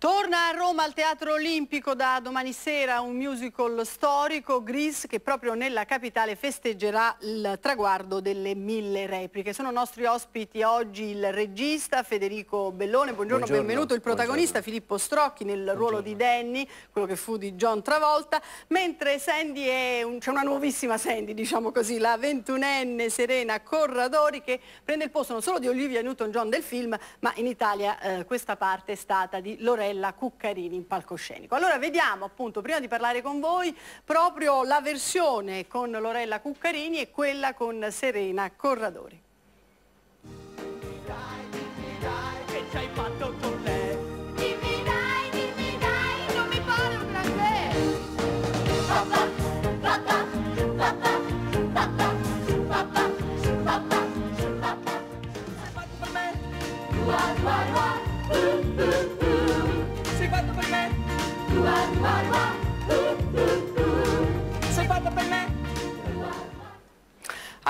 Torna a Roma al Teatro Olimpico da domani sera un musical storico, Gris, che proprio nella capitale festeggerà il traguardo delle mille repliche. Sono nostri ospiti oggi il regista Federico Bellone, buongiorno, buongiorno benvenuto, il protagonista buongiorno. Filippo Strocchi nel buongiorno. ruolo di Danny, quello che fu di John Travolta, mentre Sandy è un, c'è una nuovissima Sandy, diciamo così, la ventunenne Serena Corradori che prende il posto non solo di Olivia Newton-John del film, ma in Italia eh, questa parte è stata di Lorenzo Raffaella Cuccarini in palcoscenico. Allora vediamo appunto, prima di parlare con voi, proprio la versione con Lorella Cuccarini e quella con Serena Corradori.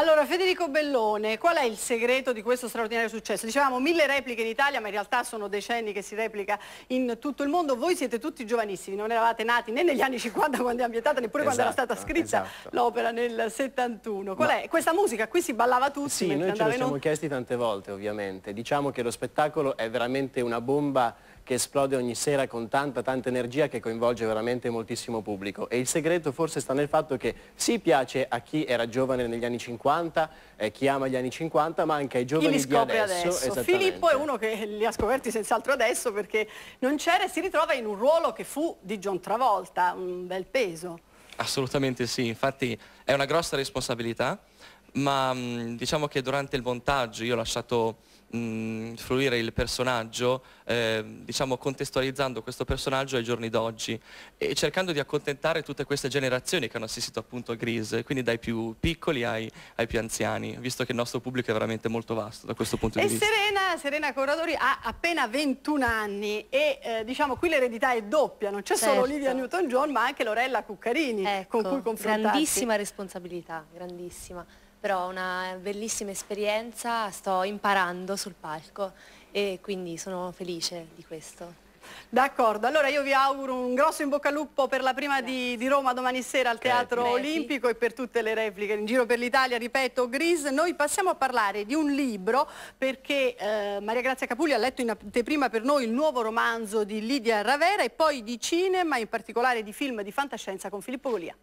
Allora Federico Bellone, qual è il segreto di questo straordinario successo? Dicevamo mille repliche in Italia, ma in realtà sono decenni che si replica in tutto il mondo. Voi siete tutti giovanissimi, non eravate nati né negli anni 50 quando è ambientata, neppure esatto, quando era stata esatto, scritta esatto. l'opera nel 71. Qual ma... è? Questa musica qui si ballava tutti. Sì, noi ce lo siamo in... chiesti tante volte ovviamente. Diciamo che lo spettacolo è veramente una bomba che esplode ogni sera con tanta tanta energia che coinvolge veramente moltissimo pubblico e il segreto forse sta nel fatto che si piace a chi era giovane negli anni 50, eh, chi ama gli anni 50 ma anche ai giovani di adesso. adesso. Filippo è uno che li ha scoperti senz'altro adesso perché non c'era e si ritrova in un ruolo che fu di John Travolta, un bel peso. Assolutamente sì, infatti è una grossa responsabilità ma mm, diciamo che durante il montaggio io ho lasciato mh, mm, fruire il personaggio, eh, diciamo contestualizzando questo personaggio ai giorni d'oggi e cercando di accontentare tutte queste generazioni che hanno assistito appunto a Grease, quindi dai più piccoli ai, ai, più anziani, visto che il nostro pubblico è veramente molto vasto da questo punto e di vista. E Serena, Serena Corradori ha appena 21 anni e eh, diciamo qui l'eredità è doppia, non c'è certo. solo Olivia Newton-John ma anche Lorella Cuccarini ecco, con cui confrontarsi. Grandissima responsabilità, grandissima però una bellissima esperienza, sto imparando sul palco e quindi sono felice di questo. D'accordo, allora io vi auguro un grosso in bocca al lupo per la prima di, di, Roma domani sera al Teatro Crepi. Olimpico e per tutte le repliche in giro per l'Italia, ripeto, Gris, noi passiamo a parlare di un libro perché eh, Maria Grazia Capulli ha letto in anteprima per noi il nuovo romanzo di Lidia Ravera e poi di cinema, in particolare di film di fantascienza con Filippo Golia.